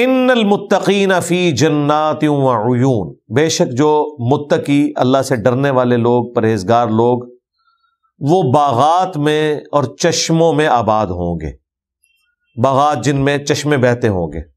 ان المتقین فی جنات وعیون بے شک جو متقی اللہ سے ڈرنے والے لوگ پرہیزگار لوگ وہ باغات میں اور چشموں میں آباد ہوں گے باغات جن میں چشمے بہتے ہوں گے